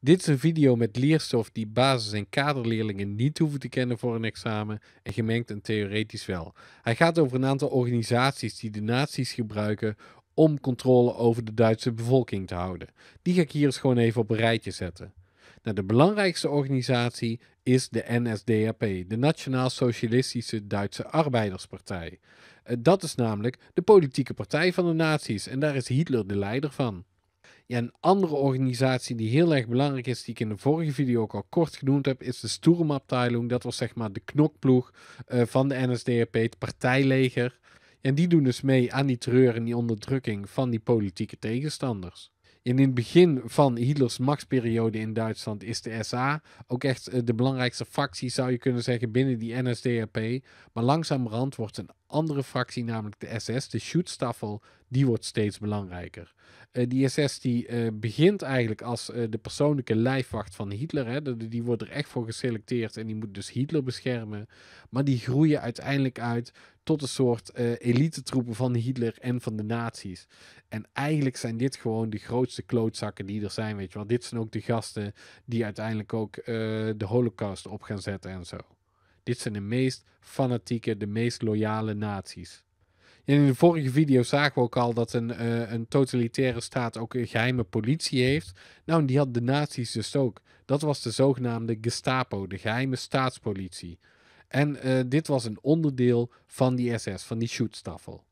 Dit is een video met leerstof die basis- en kaderleerlingen niet hoeven te kennen voor een examen en gemengd en theoretisch wel. Hij gaat over een aantal organisaties die de nazi's gebruiken om controle over de Duitse bevolking te houden. Die ga ik hier eens gewoon even op een rijtje zetten. Nou, de belangrijkste organisatie is de NSDAP, de Nationaal Socialistische Duitse Arbeiderspartij. Eh, dat is namelijk de politieke partij van de nazi's en daar is Hitler de leider van. Ja, een andere organisatie die heel erg belangrijk is, die ik in de vorige video ook al kort genoemd heb, is de Sturmabteilung. Dat was zeg maar de knokploeg eh, van de NSDAP, het partijleger. En die doen dus mee aan die terreur en die onderdrukking van die politieke tegenstanders. in het begin van Hitlers machtsperiode in Duitsland is de SA ook echt eh, de belangrijkste fractie, zou je kunnen zeggen, binnen die NSDAP. Maar langzamerhand wordt een andere fractie, namelijk de SS, de Schutzstaffel, die wordt steeds belangrijker. Eh, die SS die eh, begint eigenlijk als eh, de persoonlijke lijfwacht van Hitler. Hè. Die, wordt er echt voor geselecteerd en die moet dus Hitler beschermen. Maar die groeien uiteindelijk uit tot een soort elite troepen van Hitler en van de nazi's. En eigenlijk zijn dit gewoon de grootste klootzakken die er zijn, weet je Want Dit zijn ook de gasten die uiteindelijk ook de holocaust op gaan zetten en zo. Dit zijn de meest fanatieke, de meest loyale naties. In de vorige video zagen we ook al dat een, eh, een totalitaire staat ook een geheime politie heeft. Nou, die had de nazi's dus ook. Dat was de zogenaamde Gestapo, de geheime staatspolitie. En eh, dit was een onderdeel van die SS, van die shootstaffel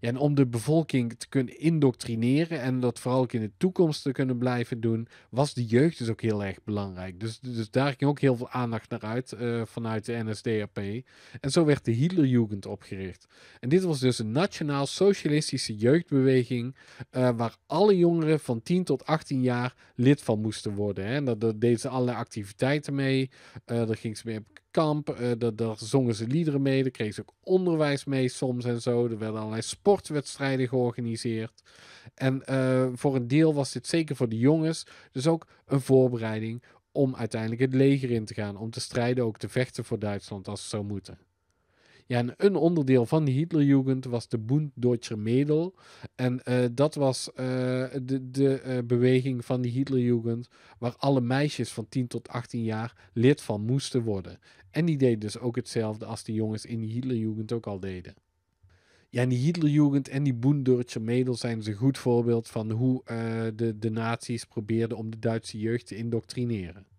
en om de bevolking te kunnen indoctrineren en dat vooral ook in de toekomst te kunnen blijven doen, was de jeugd dus ook heel erg belangrijk. Dus, dus daar ging ook heel veel aandacht naar uit eh, vanuit de NSDAP. En zo werd de Hitlerjugend opgericht. En dit was dus een nationaal-socialistische jeugdbeweging eh, waar alle jongeren van 10 tot 18 jaar lid van moesten worden. Hè. En daar, deden ze allerlei activiteiten mee. Uh, daar ging ze mee op kamp. Uh, daar, zongen ze liederen mee. Daar kregen ze ook onderwijs mee soms en zo. Er werden allerlei sportwedstrijden georganiseerd. En eh, voor een deel was dit zeker voor de jongens. Dus ook een voorbereiding om uiteindelijk het leger in te gaan. Om te strijden, ook te vechten voor Duitsland als ze zou moeten. Ja, een onderdeel van de Hitlerjugend was de Bund Deutscher Mädel. En eh, dat was eh, de, de eh, beweging van de Hitlerjugend waar alle meisjes van 10 tot 18 jaar lid van moesten worden. En die deden dus ook hetzelfde als de jongens in de Hitlerjugend ook al deden. Ja, en die Hitlerjugend en die Deutscher Mädel zijn dus een goed voorbeeld van hoe de, de nazi's probeerden om de Duitse jeugd te indoctrineren.